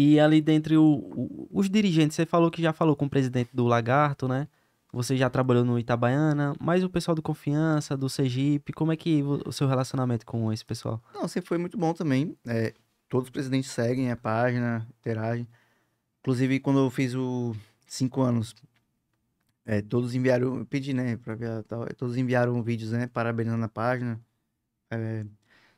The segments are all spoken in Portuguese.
E ali dentre o, o, os dirigentes, você falou que já falou com o presidente do Lagarto, né? Você já trabalhou no Itabaiana, mas o pessoal do Confiança, do Sergipe, como é que o, o seu relacionamento com esse pessoal? Não, sempre foi muito bom também. É, todos os presidentes seguem a página, interagem. Inclusive, quando eu fiz o cinco anos, é, todos enviaram, eu pedi, né, pra ver tal, todos enviaram vídeos, né, parabenizando a página. É,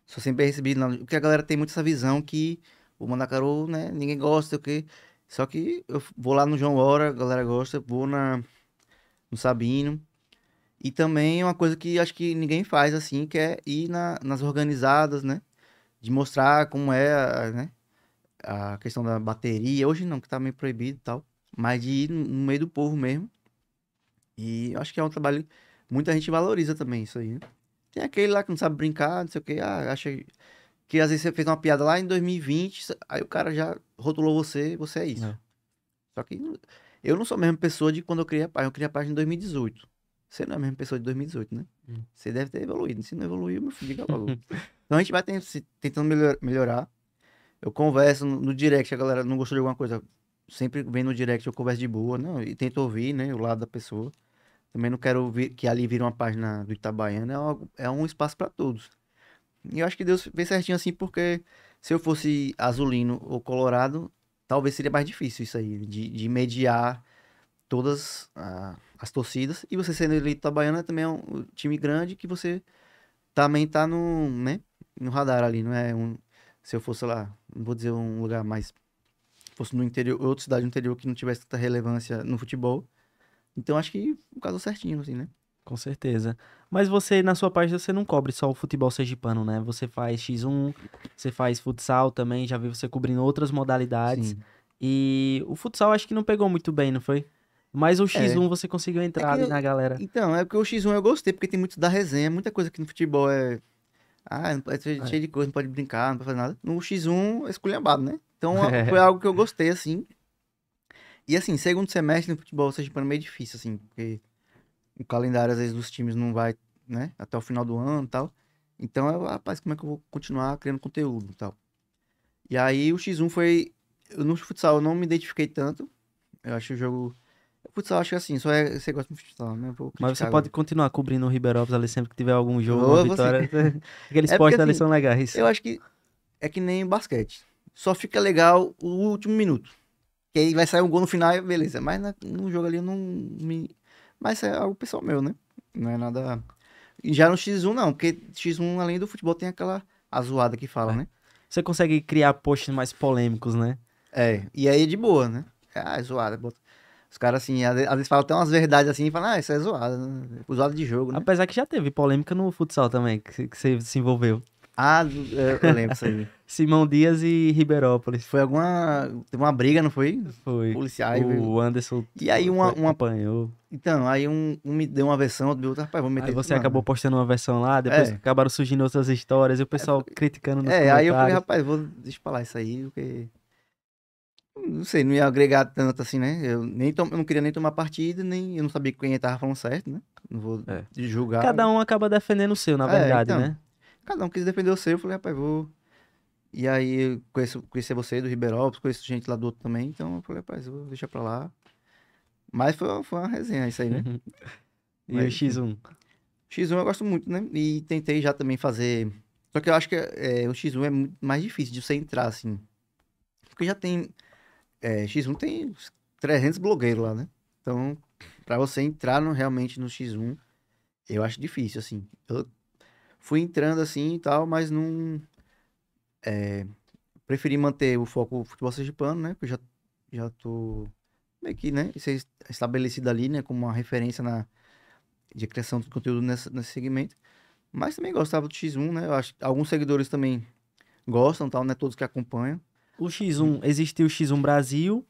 só sempre recebi, porque a galera tem muito essa visão que o Mandacaru, né? Ninguém gosta, o okay? quê? Só que eu vou lá no João Hora, a galera gosta, vou na, no Sabino. E também é uma coisa que acho que ninguém faz assim, que é ir na, nas organizadas, né? De mostrar como é a, né? a questão da bateria. Hoje não, que tá meio proibido e tal. Mas de ir no meio do povo mesmo. E acho que é um trabalho muita gente valoriza também isso aí. Né? Tem aquele lá que não sabe brincar, não sei o que, ah, acha que às vezes você fez uma piada lá em 2020, aí o cara já rotulou você, você é isso. É. Só que eu não sou a mesma pessoa de quando eu criei a página. Eu criei a página em 2018. Você não é a mesma pessoa de 2018, né? Hum. Você deve ter evoluído. Se não evoluiu, meu filho, diga logo. então a gente vai tentando melhor, melhorar. Eu converso no, no direct, a galera não gostou de alguma coisa, sempre vem no direct, eu converso de boa, não, né? e tento ouvir, né, o lado da pessoa. Também não quero ouvir, que ali vira uma página do Itabaiana, é, é um espaço para todos. E eu acho que Deus fez certinho assim, porque se eu fosse azulino ou colorado, talvez seria mais difícil isso aí, de, de mediar todas ah, as torcidas. E você sendo eleito Itabaiana também é um time grande que você também tá no, né, no radar ali, não é um... Se eu fosse lá, não vou dizer um lugar mais... Fosse no interior, outra cidade no interior que não tivesse tanta relevância no futebol. Então acho que o caso certinho, assim, né? Com certeza. Mas você, na sua página, você não cobre só o futebol sergipano, né? Você faz X1, você faz futsal também, já vi você cobrindo outras modalidades. Sim. E o futsal acho que não pegou muito bem, não foi? Mas o X1 é. você conseguiu entrar é eu, na galera. Então, é porque o X1 eu gostei, porque tem muito da resenha, é muita coisa que no futebol é. Ah, não pode, é, cheio de coisa, não pode brincar, não pode fazer nada. No X1 é esculhambado, né? Então é. foi algo que eu gostei, assim. E assim, segundo semestre no futebol sergipano é meio difícil, assim, porque o calendário, às vezes, dos times não vai, né? Até o final do ano e tal. Então, eu, rapaz, como é que eu vou continuar criando conteúdo e tal? E aí, o X1 foi... Eu, no futsal, eu não me identifiquei tanto. Eu acho o jogo... Futsal, acho que assim, só é, você gosta de futsal, né? Mas você agora. pode continuar cobrindo o Ribeirópolis ali sempre que tiver algum jogo, Boa, uma vitória. Aqueles é postes ali são legais. Eu acho que é que nem basquete. Só fica legal o último minuto. Que aí vai sair um gol no final, beleza. Mas na, no jogo ali eu não me mas é algo pessoal meu, né? Não é nada. Já no X1, não, porque X1, além do futebol, tem aquela a zoada que fala, é. né? Você consegue criar posts mais polêmicos, né? É, e aí é de boa, né? Ah, é zoada. Bota... Os caras, assim, às vezes falam até umas verdades assim e falam, ah, isso é zoada, né? de jogo, né? Apesar que já teve polêmica no futsal também, que, que você se envolveu. Ah, é, eu lembro isso aí. Simão Dias e Ribeirópolis. Foi alguma. Teve uma briga, não foi? Foi. Policiais. O Anderson. E aí uma. uma... Apanhou. Então, aí um, um me deu uma versão, outro me deu outra. Rapaz, vou meter. Aí você acabou postando uma versão lá, depois é. acabaram surgindo outras histórias e o pessoal é, criticando no É, aí eu falei, rapaz, vou desfalar isso aí, porque. Não sei, não ia agregar tanto assim, né? Eu, nem tom... eu não queria nem tomar partida, nem. Eu não sabia quem estava falando certo, né? Não vou é. julgar. Cada um acaba defendendo o seu, na é, verdade, então. né? Cada um quis defender o seu, eu falei, rapaz, vou. E aí conheço, conheci você do Ribeirópolis, conheço gente lá do outro também, então eu falei, rapaz, vou deixar pra lá. Mas foi, foi uma resenha isso aí, né? e Mas, o X1? X1 eu gosto muito, né? E tentei já também fazer. Só que eu acho que é, o X1 é muito mais difícil de você entrar, assim. Porque já tem. É, eh, X1 tem 300 blogueiros lá, né? Então, para você entrar no, realmente no X1, eu acho difícil, assim. Eu fui entrando assim e tal, mas não. É, preferi manter o foco futebol sergipano, né? Porque já, já tô meio que, né? Isso é estabelecido ali, né? Como uma referência na, de criação de conteúdo nessa, nesse segmento. Mas também gostava do X1, né? Eu acho alguns seguidores também gostam, tal, né? Todos que acompanham. O X1, existiu o X1 Brasil,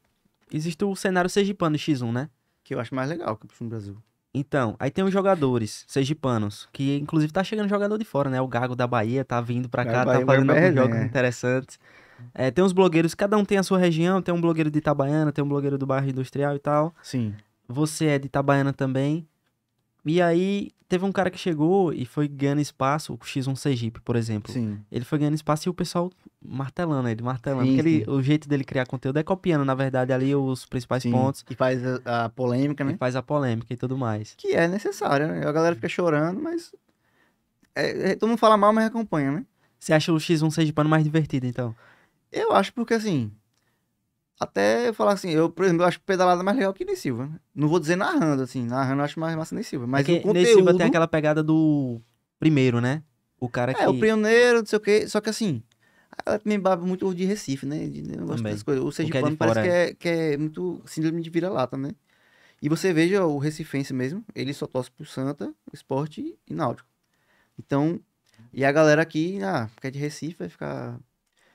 existe o cenário sergipano X1, né? Que eu acho mais legal que o X1 Brasil. Então, aí tem os jogadores sergipanos, que inclusive tá chegando jogador de fora, né? O Gago da Bahia tá vindo pra cá, tá Bahia, tá fazendo alguns jogos é. interessantes. É, tem os blogueiros, cada um tem a sua região, tem um blogueiro de Itabaiana, tem um blogueiro do bairro industrial e tal. Sim. Você é de Itabaiana também. E aí, teve um cara que chegou e foi ganhando espaço, o X1 Sergipe, por exemplo. Sim. Ele foi ganhando espaço e o pessoal martelando ele, martelando. Sim, porque ele, o jeito dele criar conteúdo é copiando, na verdade, ali os principais sim. pontos. E faz a, a polêmica, né? E faz a polêmica e tudo mais. Que é necessário, né? A galera fica chorando, mas. É, é, todo mundo fala mal, mas acompanha, né? Você acha o X1 Sergipano mais divertido, então? Eu acho porque, assim, até falar assim, eu, por exemplo, eu acho pedalada mais legal que Ney Silva. Não vou dizer narrando, assim, narrando eu acho mais massa Ney Silva. Mas é o conteúdo... Ney Silva tem aquela pegada do primeiro, né? O cara é, que... É, o pioneiro, não sei o quê. Só que assim, ela também baba muito de Recife, né? De, né, eu dessas coisas. O é Sergipano é parece que né? é, que é muito síndrome de vira-lata, né? E você veja o recifense mesmo, ele só torce pro Santa, esporte e náutico. Então, e a galera aqui, ah, porque é de Recife, vai ficar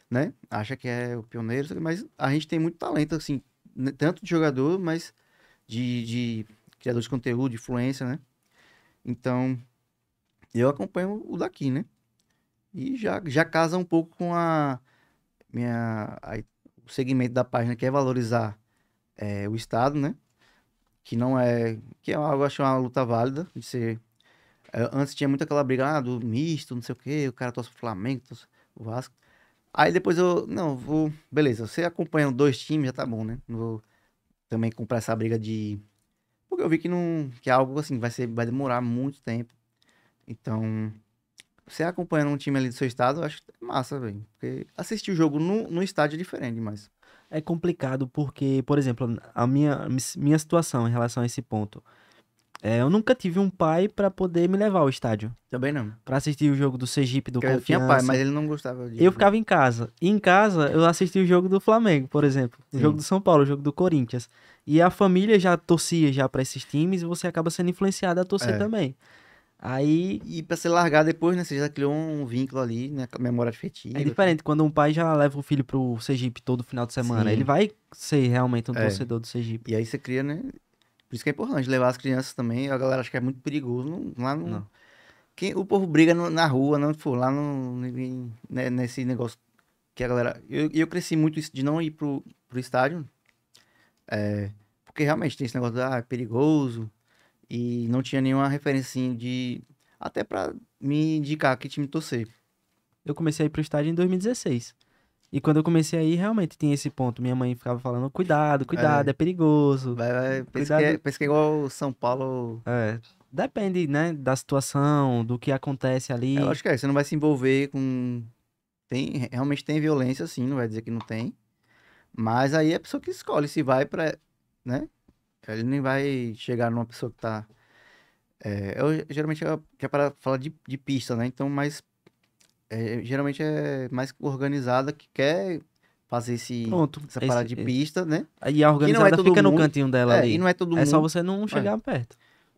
né? Acha que é o pioneiro, mas a gente tem muito talento, assim, né? tanto de jogador, mas de, de criador de conteúdo, de influência, né? Então, eu acompanho o daqui, né? E já, já casa um pouco com a minha a, o segmento da página que é valorizar é, o Estado, né? Que não é. Que é algo, acho uma luta válida de ser. É, antes tinha muito aquela briga ah, do misto, não sei o quê, o cara torce pro Flamengo, torce pro Vasco. Aí depois eu, não, vou, beleza, você acompanhando dois times já tá bom, né? Não vou também comprar essa briga de. Porque eu vi que não. que é algo assim, vai, ser, vai demorar muito tempo. Então, você acompanhando um time ali do seu estado, eu acho é massa, velho. Porque assistir o jogo no, no estádio é diferente demais. É complicado porque, por exemplo, a minha, minha situação em relação a esse ponto. É, eu nunca tive um pai para poder me levar ao estádio. Também não. Para assistir o jogo do Sergipe, do Confiança. Eu tinha pai, mas ele não gostava Eu ficava em casa. E em casa, eu assisti o jogo do Flamengo, por exemplo. O jogo do São Paulo, o jogo do Corinthians. E a família já torcia já para esses times e você acaba sendo influenciado a torcer é. também. Aí... E para se largar depois, né? Você já criou um vínculo ali, né? Memória afetiva. É diferente quando um pai já leva o filho pro Sergipe todo final de semana. Sim. Ele vai ser realmente um é. torcedor do Sergipe. E aí você cria, né? Por isso que é importante levar as crianças também. A galera acha que é muito perigoso. Não, lá no, não. Quem, o povo briga no, na rua, não for tipo, lá no, né, nesse negócio que a galera. Eu, eu cresci muito isso de não ir pro, pro estádio. É, porque realmente tem esse negócio de ah, é perigoso. E não tinha nenhuma referência assim, de. Até para me indicar que time torcer. Eu comecei a ir pro estádio em 2016. E quando eu comecei aí, realmente tinha esse ponto. Minha mãe ficava falando, cuidado, é. cuidado, é, é perigoso. Vai, vai. Pensa, que é, pensa que é igual São Paulo. É. Depende, né, da situação, do que acontece ali. É, eu acho que é, você não vai se envolver com. Tem, realmente tem violência, sim, não vai dizer que não tem. Mas aí é a pessoa que escolhe se vai pra. né? Ele nem vai chegar numa pessoa que tá. É, eu geralmente eu, é para falar de, de pista, né? Então, mas é, geralmente é mais organizada que quer fazer esse, Pronto, essa esse, parada de pista, né? E a é organizada é fica mundo, no cantinho dela é, ali. E não é todo mundo. É só você não chegar é. perto.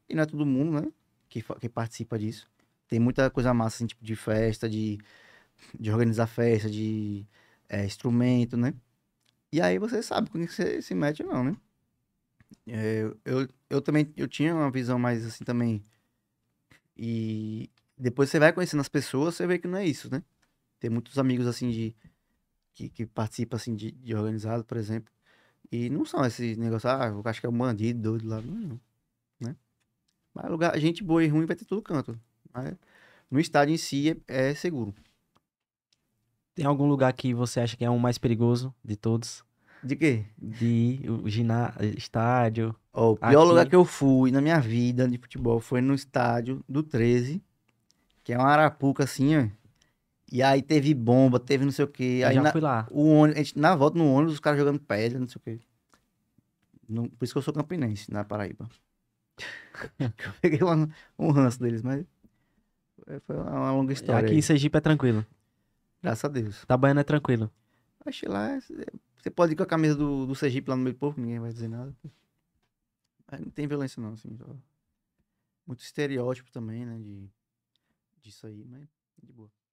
E não é todo mundo, né? Que, que participa disso. Tem muita coisa massa, assim, tipo, de festa, de, de organizar festa, de é, instrumento, né? E aí você sabe com que você se mete não, né? eu, eu também eu tinha uma visão mais assim também. E depois você vai conhecendo as pessoas, você vê que não é isso, né? Tem muitos amigos, assim, de... Que, que participam, assim, de, de organizado, por exemplo. E não são esses negócios, ah, eu acho que é um bandido doido lá, não, é não né? Mas é lugar, gente boa e ruim vai ter todo canto. Mas no estádio em si é, é, seguro. Tem algum lugar que você acha que é o mais perigoso de todos? De quê? De o ginásio, estádio. Oh, o pior aqui. lugar que eu fui na minha vida de futebol foi no estádio do 13, que é uma arapuca assim, ó. E aí teve bomba, teve não sei o quê. Eu aí já na, fui lá. O ônibus, gente, na volta no ônibus, os caras jogando pedra, não sei o quê. por isso que eu sou campinense, na Paraíba. eu peguei uma, um ranço deles, mas foi uma longa história. Aqui aí. em Sergipe é tranquilo. Graças a Deus. banhando é tranquilo. Achei lá, é, você pode ir com a camisa do, do Sergipe lá no meio do povo, ninguém vai dizer nada. Mas não tem violência não, assim. Só... Muito estereótipo também, né, de disso aí, mas de boa.